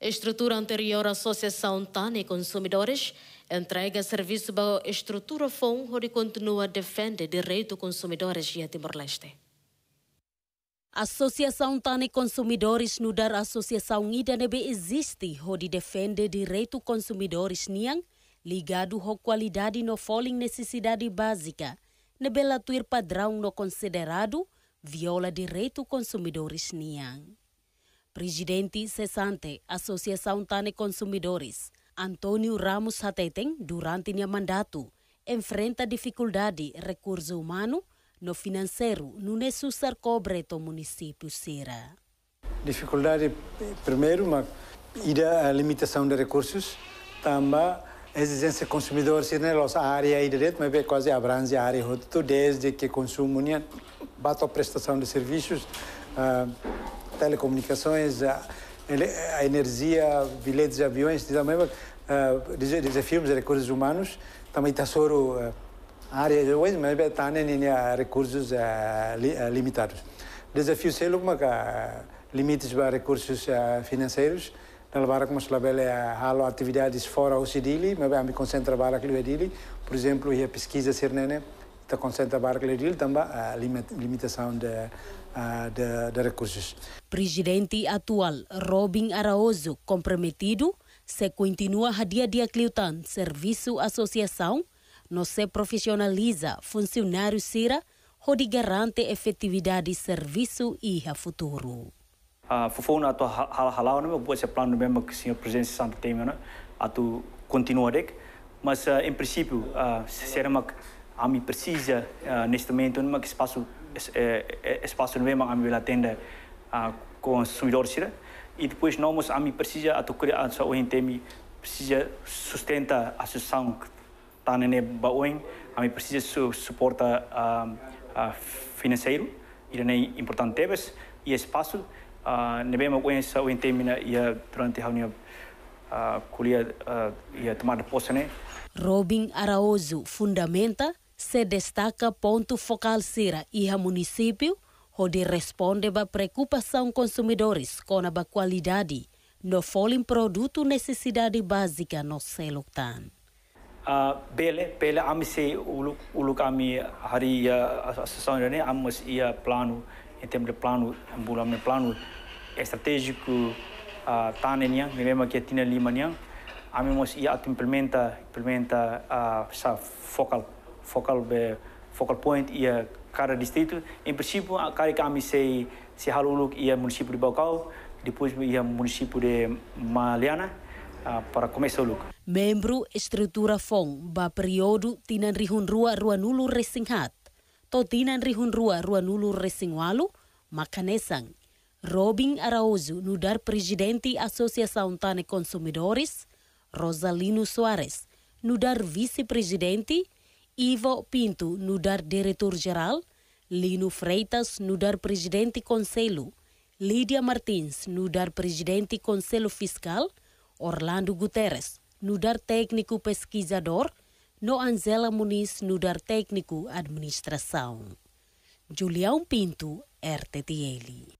A estrutura anterior à Associação TANE Consumidores entrega serviço a estrutura FON, onde continua a defender direito consumidores de Timor-Leste. Associação TANE Consumidores no dar Associação IDANB existe, onde defende direito consumidores niang, ligado à qualidade no folem necessidade básica, na bela padrão no considerado, viola direito consumidores niang. Presidente Cessante Associação Tane Consumidores, Antônio Ramos Hateten, durante o mandato, enfrenta dificuldade recurso humano no financeiro no necessar cobre do município Sira. Dificuldade primeiro, uma ida a limitação de recursos, também exigência de consumidores na nossa né, área e direito, mas é quase abrange a área toda desde que consumo, né, bato a prestação de serviços, uh, telecomunicações, a, a energia, bilhetes de aviões, também, uh, desafios de recursos humanos, também está uh, eh, área de hoje, mas também né, né, recursos uh, li, uh, limitados. Desafio selo, como limites para recursos financeiros, na levar como se labela halo atividades fora o Cidili, mas me concentra para aquilo Sidili, é por exemplo, e a pesquisa Sirnene, né, de concentrabar cleril, também a eh, limitação de, eh, de, de recursos. Presidente atual Robin Araújo comprometido, se continua a dia a dia Cliutan Serviço Associação, não se profissionaliza funcionário Cira, onde garante efetividade serviço e a futuro. Uh, ah, fofou na tua halau não pode é? ser plano mesmo que senhor presidente Santo tem, é? a tu continuar mas eh, em princípio ah, será uma a mim precisa, uh, neste momento, que espaço, eh, eh, espaço a mim bela tenda uh, com consumidor sira. Né? E depois nós, mim precisa, a tocar a sua ONTM, precisa sustentar a associação que está na a mim precisa su suporta uh, uh, financeiro, e nem importante teves, e espaço, uh, nebema com essa ONTM ia né? durante a reunião a kuliah a ia tomar posse, né? Robin Araújo fundamenta se destaca ponto focal Sira e a município, onde responde a preocupação consumidores com a qualidade no folhem produto necessidade básica no selutan. Uh, bele bele ami se uluk uluk ami hari ya asasão ini amas ia plano em termos de plano bulan plano estratégico uh, tanenya memang kita tina limanya a mos ia implementa implementa uh, sa focal focal, be eh, focal point ia cada distrito. Em princípio, a cara que a mim sei se haluluk ia município de Bacau, depois ia município de Maliana, ah, para começar o look. Membro estrutura FONG, ba período tinan rihun rua rua nulu resinghat, to tinan rihun rua rua nulu resingwalu, makanesang. Robin Araújo, nudar presidente Associação Tane Consumidores, Rosalino Soares, nudar vice-presidente Ivo Pinto no dar diretor-geral, Lino Freitas no dar presidente conselho, Lídia Martins no dar presidente conselho fiscal, Orlando Guterres no dar técnico pesquisador, no Anzela Muniz no dar técnico administração. Julião Pinto, RTTL.